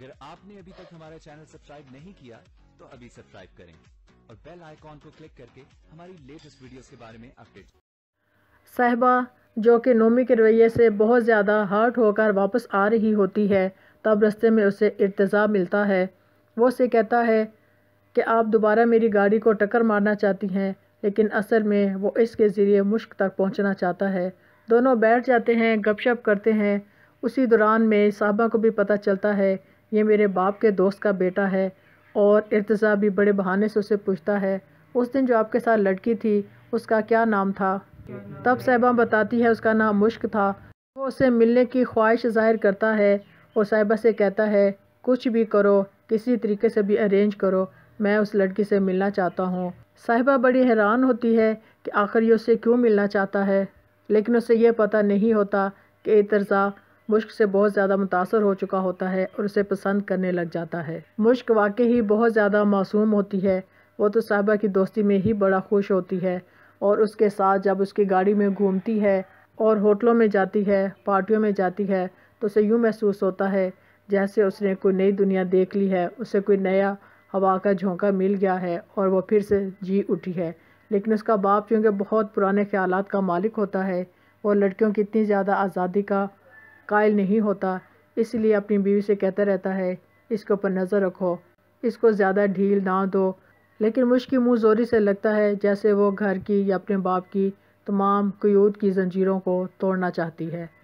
अगर आपने अभी तक हमारा चैनल सब्सक्राइब नहीं किया तो अभी सब्सक्राइब करें और बेल आइकॉन को क्लिक करके हमारी लेटेस्ट वीडियोस के बारे में अपडेट साहबा जो कि नोमी के रवैये से बहुत ज़्यादा हर्ट होकर वापस आ रही होती है तब रस्ते में उसे इर्तज़ा मिलता है वो उसे कहता है कि आप दोबारा मेरी गाड़ी को टक्कर मारना चाहती हैं लेकिन असल में वो इसके ज़रिए मुश्क तक पहुंचना चाहता है दोनों बैठ जाते हैं गपशप करते हैं उसी दौरान में साहबा को भी पता चलता है ये मेरे बाप के दोस्त का बेटा है और इर्तज़ा भी बड़े बहाने से उसे पूछता है उस दिन जो आपके साथ लड़की थी उसका क्या नाम था तब साहिबा बताती है उसका नाम मुश्क था वो उसे मिलने की ख्वाहिश जाहिर करता है और साहिबा से कहता है कुछ भी करो किसी तरीके से भी अरेंज करो मैं उस लड़की से मिलना चाहता हूँ साहिबा बड़ी हैरान होती है कि आखिर ये उससे क्यों मिलना चाहता है लेकिन उसे यह पता नहीं होता कि इतरज़ा मुश्क से बहुत ज़्यादा मुतासर हो चुका होता है और उसे पसंद करने लग जाता है मुश्क वाकई ही बहुत ज़्यादा मासूम होती है वो तो साहबा की दोस्ती में ही बड़ा खुश होती है और उसके साथ जब उसकी गाड़ी में घूमती है और होटलों में जाती है पार्टियों में जाती है तो उसे यूँ महसूस होता है जैसे उसने कोई नई दुनिया देख ली है उसे कोई नया हवा का झोंका मिल गया है और वह फिर से जी उठी है लेकिन उसका बाप चूँकि बहुत पुराने ख्याल का मालिक होता है और लड़कियों की इतनी ज़्यादा आज़ादी का कायल नहीं होता इसलिए अपनी बीवी से कहता रहता है इसके ऊपर नज़र रखो इसको ज़्यादा ढील ना दो लेकिन मुश्किल मुँह जोरी से लगता है जैसे वो घर की या अपने बाप की तमाम क्यूद की जंजीरों को तोड़ना चाहती है